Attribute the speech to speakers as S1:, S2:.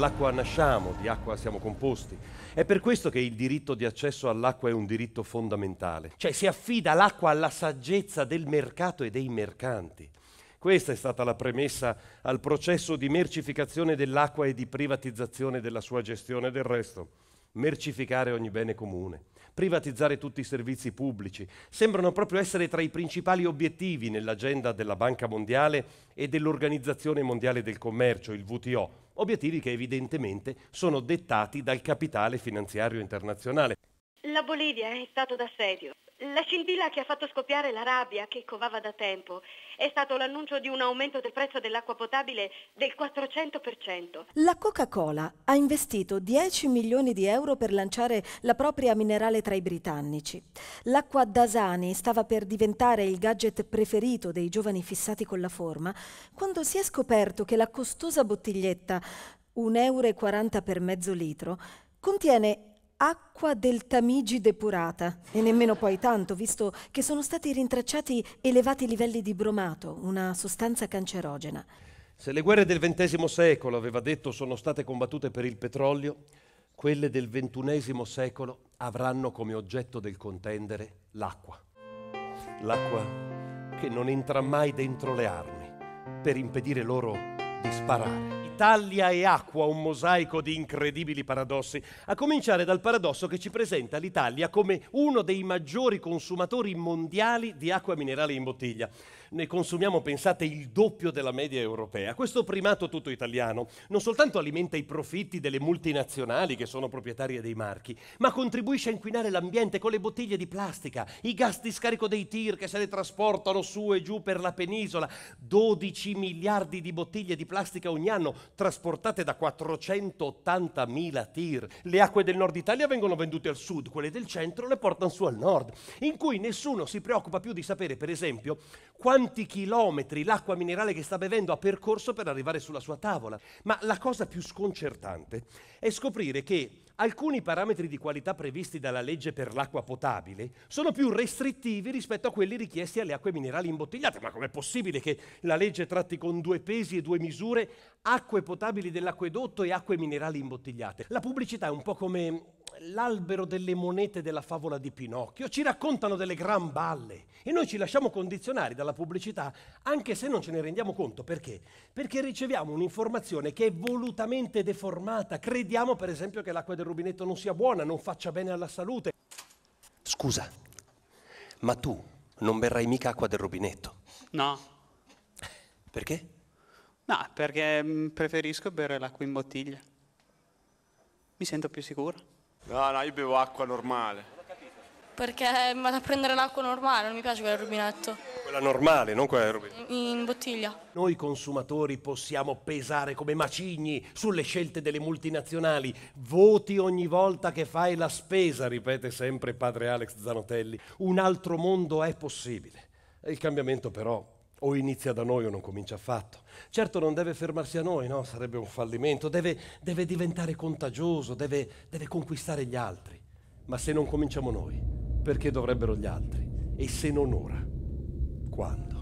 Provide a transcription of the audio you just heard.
S1: dall'acqua nasciamo, di acqua siamo composti. È per questo che il diritto di accesso all'acqua è un diritto fondamentale. Cioè si affida l'acqua alla saggezza del mercato e dei mercanti. Questa è stata la premessa al processo di mercificazione dell'acqua e di privatizzazione della sua gestione del resto mercificare ogni bene comune, privatizzare tutti i servizi pubblici, sembrano proprio essere tra i principali obiettivi nell'agenda della Banca Mondiale e dell'Organizzazione Mondiale del Commercio, il WTO, obiettivi che evidentemente sono dettati dal capitale finanziario internazionale.
S2: La Bolivia è stato d'assedio. La scintilla che ha fatto scoppiare la rabbia che covava da tempo è stato l'annuncio di un aumento del prezzo dell'acqua potabile del 400%. La Coca-Cola ha investito 10 milioni di euro per lanciare la propria minerale tra i britannici. L'acqua Dasani stava per diventare il gadget preferito dei giovani fissati con la forma quando si è scoperto che la costosa bottiglietta, 1,40 euro per mezzo litro, contiene acqua del Tamigi depurata, e nemmeno poi tanto, visto che sono stati rintracciati elevati livelli di bromato, una sostanza cancerogena.
S1: Se le guerre del XX secolo, aveva detto, sono state combattute per il petrolio, quelle del XXI secolo avranno come oggetto del contendere l'acqua. L'acqua che non entra mai dentro le armi per impedire loro di sparare taglia e acqua un mosaico di incredibili paradossi, a cominciare dal paradosso che ci presenta l'Italia come uno dei maggiori consumatori mondiali di acqua minerale in bottiglia. Ne consumiamo, pensate, il doppio della media europea. Questo primato tutto italiano non soltanto alimenta i profitti delle multinazionali che sono proprietarie dei marchi, ma contribuisce a inquinare l'ambiente con le bottiglie di plastica, i gas di scarico dei tir che se le trasportano su e giù per la penisola, 12 miliardi di bottiglie di plastica ogni anno, trasportate da 480.000 tir. Le acque del nord Italia vengono vendute al sud, quelle del centro le portano su al nord, in cui nessuno si preoccupa più di sapere, per esempio, quanti chilometri l'acqua minerale che sta bevendo ha percorso per arrivare sulla sua tavola. Ma la cosa più sconcertante è scoprire che alcuni parametri di qualità previsti dalla legge per l'acqua potabile sono più restrittivi rispetto a quelli richiesti alle acque minerali imbottigliate. Ma com'è possibile che la legge tratti con due pesi e due misure acque potabili dell'acquedotto e acque minerali imbottigliate? La pubblicità è un po' come l'albero delle monete della favola di Pinocchio, ci raccontano delle gran balle e noi ci lasciamo condizionare dalla pubblicità anche se non ce ne rendiamo conto. Perché? Perché riceviamo un'informazione che è volutamente deformata. Crediamo per esempio che l'acqua del rubinetto non sia buona, non faccia bene alla salute. Scusa, ma tu non berrai mica acqua del rubinetto? No. Perché? No, perché mm, preferisco bere l'acqua in bottiglia. Mi sento più sicuro. No, no, io bevo acqua normale. Perché
S2: vado a prendere l'acqua normale, non mi piace quella del rubinetto.
S1: Quella normale, non quella del rubinetto.
S2: In bottiglia.
S1: Noi consumatori possiamo pesare come macigni sulle scelte delle multinazionali. Voti ogni volta che fai la spesa, ripete sempre padre Alex Zanotelli. Un altro mondo è possibile. Il cambiamento però o inizia da noi o non comincia affatto. Certo non deve fermarsi a noi, no? sarebbe un fallimento, deve, deve diventare contagioso, deve, deve conquistare gli altri. Ma se non cominciamo noi, perché dovrebbero gli altri? E se non ora, quando?